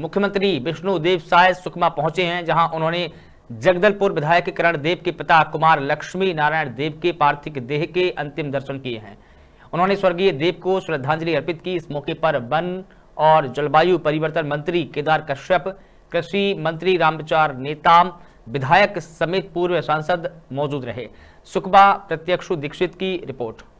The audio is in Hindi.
मुख्यमंत्री विष्णु देव साय सुकमा पहुंचे हैं जहां उन्होंने जगदलपुर विधायक करण देव के पिता कुमार लक्ष्मी नारायण देव के पार्थिव देह के अंतिम दर्शन किए हैं उन्होंने स्वर्गीय देव को श्रद्धांजलि अर्पित की इस मौके पर वन और जलवायु परिवर्तन मंत्री केदार कश्यप कृषि मंत्री रामविचार नेताम विधायक समेत पूर्व सांसद मौजूद रहे सुकमा प्रत्यक्ष दीक्षित की रिपोर्ट